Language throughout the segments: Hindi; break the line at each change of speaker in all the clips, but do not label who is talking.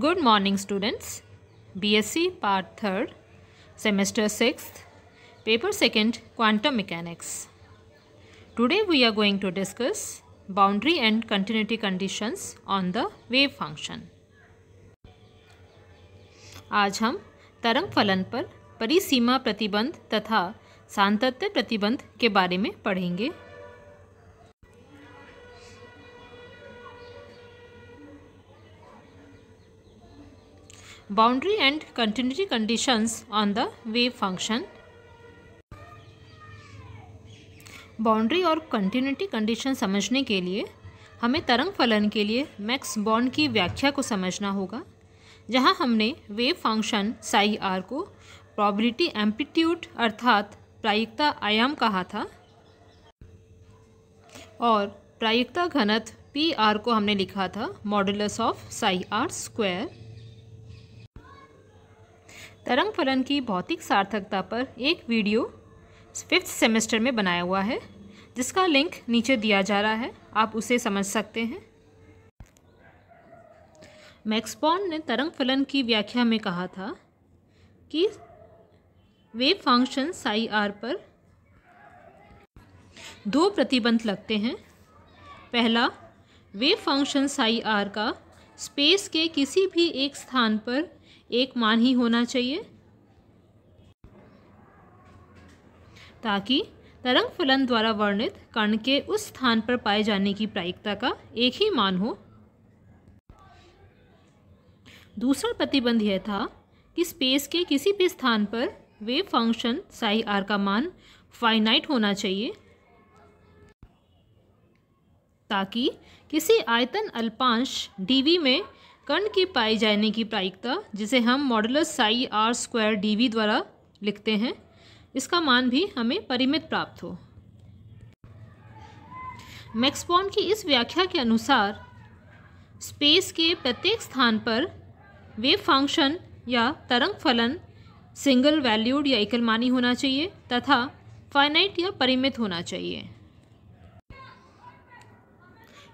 Good morning students BSc part third semester six paper second quantum mechanics today we are going to discuss boundary and continuity conditions on the wave function आज हम तरंग फलन पर परिसीमा प्रतिबंध तथा सांतत्य प्रतिबंध के बारे में पढ़ेंगे boundary and continuity conditions on the wave function boundary और कंटिन्यूटी कंडीशन समझने के लिए हमें तरंग फलन के लिए मैक्स बॉन्ड की व्याख्या को समझना होगा जहां हमने वेव फंक्शन साई आर को प्रॉबिलिटी एम्पलीट्यूड अर्थात प्रायिकता आयाम कहा था और प्रायिकता घनत्व पी आर को हमने लिखा था modulus of psi R square तरंग फलन की भौतिक सार्थकता पर एक वीडियो फिफ्थ सेमेस्टर में बनाया हुआ है जिसका लिंक नीचे दिया जा रहा है आप उसे समझ सकते हैं मैक्सपॉन ने तरंग फलन की व्याख्या में कहा था कि वेव फंक्शन साई आर पर दो प्रतिबंध लगते हैं पहला वेव फंक्शन साई आर का स्पेस के किसी भी एक स्थान पर एक मान ही होना चाहिए ताकि तरंग फलन द्वारा वर्णित कण के उस स्थान पर पाए जाने की प्रायिकता का एक ही मान हो दूसरा प्रतिबंध यह था कि स्पेस के किसी भी स्थान पर वेव फंक्शन साई आर का मान फाइनाइट होना चाहिए ताकि किसी आयतन अल्पांश डीवी में कण के पाए जाने की प्रायिकता जिसे हम modulus psi R square d द्वारा लिखते हैं इसका मान भी हमें परिमित प्राप्त हो मैक्सपॉन की इस व्याख्या के अनुसार स्पेस के प्रत्येक स्थान पर वेव फंक्शन या तरंग फलन सिंगल वैल्यूड या एकलमानी होना चाहिए तथा फाइनाइट या परिमित होना चाहिए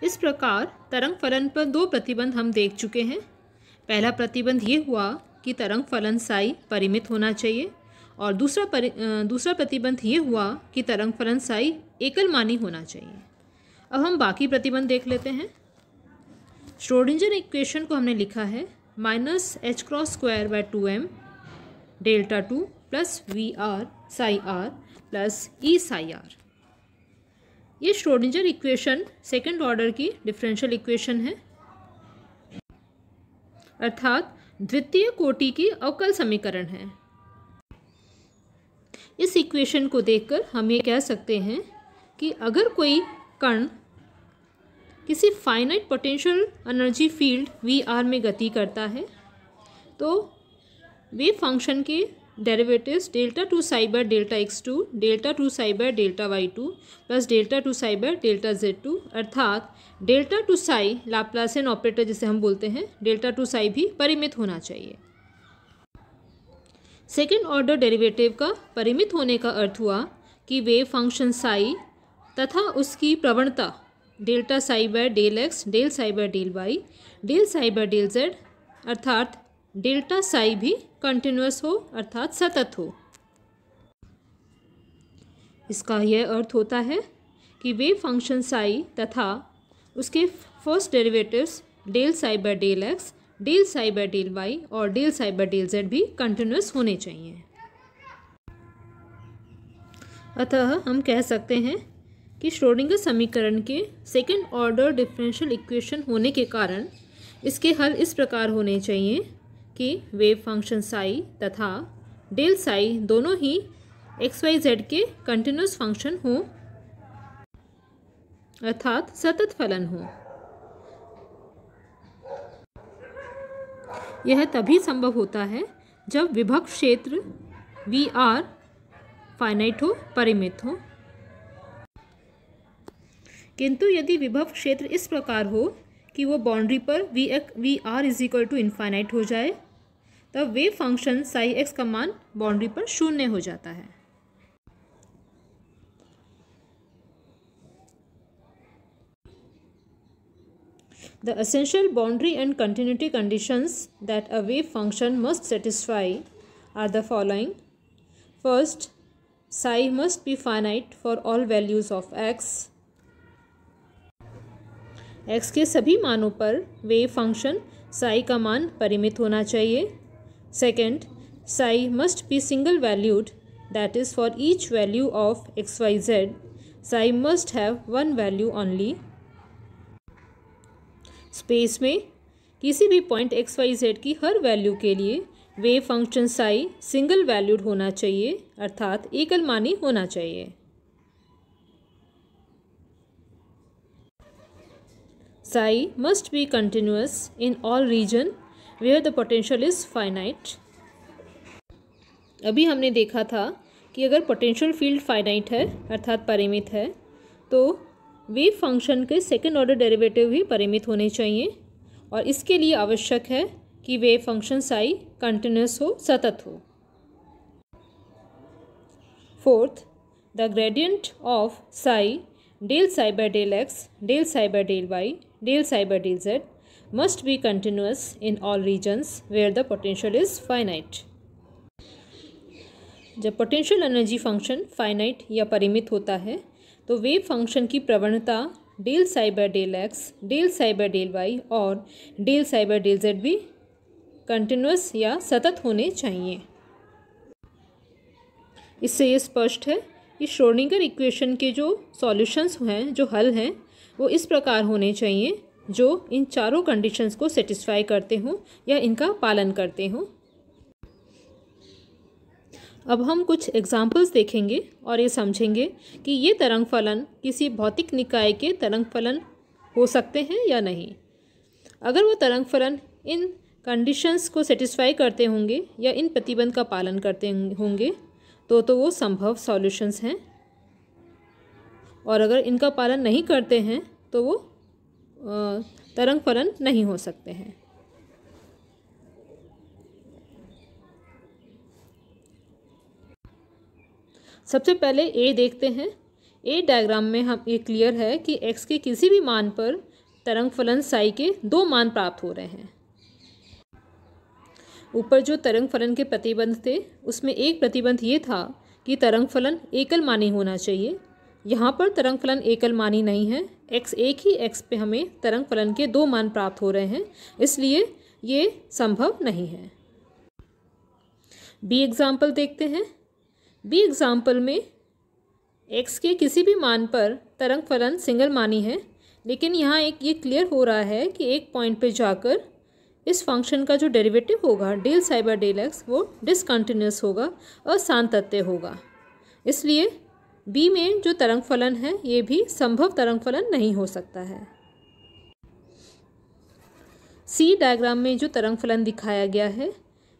इस प्रकार तरंग फलन पर दो प्रतिबंध हम देख चुके हैं पहला प्रतिबंध ये हुआ कि तरंग फलन साई परिमित होना चाहिए और दूसरा परि दूसरा प्रतिबंध ये हुआ कि तरंग फलन साई एकल मानी होना चाहिए अब हम बाकी प्रतिबंध देख लेते हैं श्रोडिंजर इक्वेशन को हमने लिखा है minus H cross square by two M delta two plus V R psi R plus E psi R ये श्रोडिंजर इक्वेशन सेकेंड ऑर्डर की डिफरेंशियल इक्वेशन है अर्थात द्वितीय कोटि की अवकल समीकरण है इस इक्वेशन को देखकर हम ये कह सकते हैं कि अगर कोई कण किसी finite potential energy field V R में गति करता है तो वे फंक्शन के derivatives delta two psi by delta X two delta two psi by delta Y two plus delta two psi by delta Z two अर्थात delta two psi Laplacian operator जिसे हम बोलते हैं डेल्टा टू साई भी परिमित होना चाहिए सेकेंड ऑर्डर डेरिवेटिव का परिमित होने का अर्थ हुआ कि वे फंक्शन साई तथा उसकी प्रवणता delta psi by del X del psi by del Y del psi by del Z अर्थात डेल्टा साई भी कंटिन्यूस हो अर्थात सतत हो इसका यह अर्थ होता है कि वे फंक्शन साई तथा उसके first derivatives del psi by del X del psi by del Y और del psi by del Z भी कंटिन्यूस होने चाहिए अतः हम कह सकते हैं कि श्रोडिंगर समीकरण के सेकेंड ऑर्डर डिफरेंशियल इक्वेशन होने के कारण इसके हल इस प्रकार होने चाहिए कि वेव फंक्शन साई तथा डेल साई दोनों ही एक्स वाई जेड के कंटिन्यूस फंक्शन हो अर्थात सतत फलन हो यह तभी संभव होता है जब विभव क्षेत्र वी आर फाइनाइट हो परिमित हो किंतु यदि विभव क्षेत्र इस प्रकार हो कि वो बाउंड्री पर V V R is equal to infinite हो जाए तो वेव फंक्शन साई एक्स का मान बाउंड्री पर शून्य हो जाता है the essential boundary and continuity conditions that a wave function must satisfy are the following first psi must be finite for all values of X X के सभी मानों पर वेव फंक्शन साई का मान परिमित होना चाहिए Second, psi must be single valued that is for each value of xyz psi must have one value only. Space में किसी भी पॉइंट एक्स वाई जेड की हर वैल्यू के लिए wave function psi single valued होना चाहिए अर्थात एकल मानी होना चाहिए psi must be continuous in all region where the potential is finite अभी हमने देखा था कि अगर पोटेंशियल फील्ड फाइनाइट है अर्थात परिमित है तो वेव फंक्शन के सेकेंड ऑर्डर डेरिवेटिव भी परिमित होने चाहिए और इसके लिए आवश्यक है कि वेव फंक्शन साई कंटिन्यूस हो सतत हो fourth the gradient of psi del psi by del X del psi by del Y del psi by del Z must be continuous in all regions where the potential is finite. जब पोटेंशियल एनर्जी फंक्शन फाइनाइट या परिमित होता है तो wave फंक्शन की प्रवणता del psi by del X del psi by del Y और डेल साइबर डेल जेड भी कंटिन्यूस या सतत होने चाहिए इससे ये स्पष्ट है कि श्रोडिंगर इक्वेशन के जो सॉल्यूशंस हैं जो हल हैं वो इस प्रकार होने चाहिए जो इन चारों कंडीशंस को सेटिस्फाई करते हों या इनका पालन करते हों अब हम कुछ एग्जाम्पल्स देखेंगे और ये समझेंगे कि ये तरंग फलन किसी भौतिक निकाय के तरंग फलन हो सकते हैं या नहीं अगर वो तरंग फलन इन कंडीशंस को सेटिस्फाई करते होंगे या इन प्रतिबंध का पालन करते होंगे तो तो वो संभव सॉल्यूशंस हैं और अगर इनका पालन नहीं करते हैं तो वो तरंग फलन नहीं हो सकते हैं सबसे पहले ए देखते हैं ए डायग्राम में हम ये क्लियर है कि एक्स के किसी भी मान पर तरंग फलन साई के दो मान प्राप्त हो रहे हैं ऊपर जो तरंग फलन के प्रतिबंध थे उसमें एक प्रतिबंध ये था कि तरंग फलन एकल मानी होना चाहिए यहाँ पर तरंग फलन एकल मानी नहीं है एक्स एक ही एक्स पे हमें तरंग फलन के दो मान प्राप्त हो रहे हैं इसलिए ये संभव नहीं है बी एग्ज़ाम्पल देखते हैं बी एग्ज़ाम्पल में एक्स के किसी भी मान पर तरंग फलन सिंगल मानी है लेकिन यहाँ एक ये क्लियर हो रहा है कि एक पॉइंट पे जाकर इस फंक्शन का जो डेरिवेटिव होगा डेल साइबर डेल एक्स वो डिसकंटिन्यूस होगा और असांतत्य होगा इसलिए बी में जो तरंग फलन है ये भी संभव तरंग फलन नहीं हो सकता है सी डायग्राम में जो तरंग फलन दिखाया गया है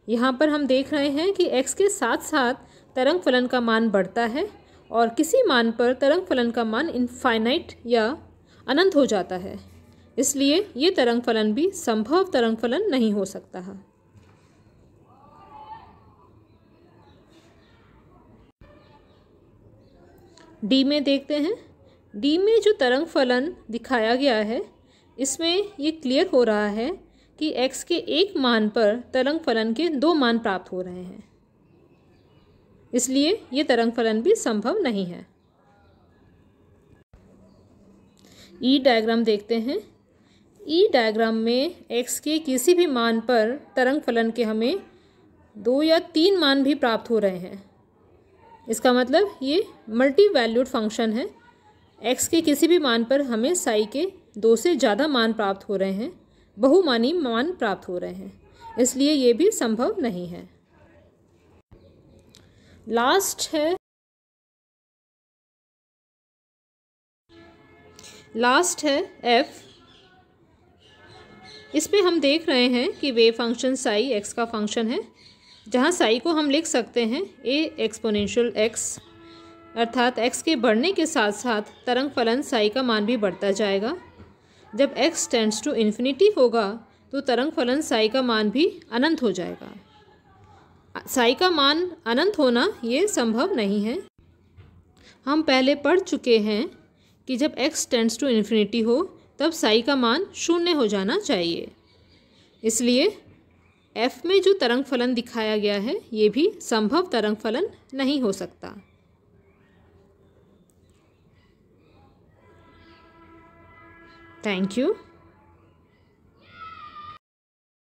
यहाँ पर हम देख रहे हैं कि एक्स के साथ साथ तरंग फलन का मान बढ़ता है और किसी मान पर तरंग फलन का मान इनफाइनाइट या अनंत हो जाता है इसलिए ये तरंग फलन भी संभव तरंग फलन नहीं हो सकता है डी में देखते हैं डी में जो तरंग फलन दिखाया गया है इसमें ये क्लियर हो रहा है कि एक्स के एक मान पर तरंग फलन के दो मान प्राप्त हो रहे हैं इसलिए ये तरंग फलन भी संभव नहीं है ई e डायग्राम देखते हैं ई e डायग्राम में एक्स के किसी भी मान पर तरंग फलन के हमें दो या तीन मान भी प्राप्त हो रहे हैं इसका मतलब ये मल्टी वैल्यूड फंक्शन है एक्स के किसी भी मान पर हमें साई के दो से ज़्यादा मान प्राप्त हो रहे हैं बहुमानी मान प्राप्त हो रहे हैं इसलिए ये भी संभव नहीं है लास्ट है लास्ट है एफ इस पर हम देख रहे हैं कि वे फंक्शन साई एक्स का फंक्शन है जहाँ साई को हम लिख सकते हैं ए एक्सपोनेंशियल एक्स अर्थात एक्स के बढ़ने के साथ साथ तरंग फलन साई का मान भी बढ़ता जाएगा जब एक्स टेंड्स टू इन्फिनिटी होगा तो तरंग फलन साई का मान भी अनंत हो जाएगा साई का मान अनंत होना ये संभव नहीं है हम पहले पढ़ चुके हैं कि जब x टेंड्स टू इन्फिनिटी हो तब साई का मान शून्य हो जाना चाहिए इसलिए एफ में जो तरंग फलन दिखाया गया है ये भी संभव तरंग फलन नहीं हो सकता थैंक यू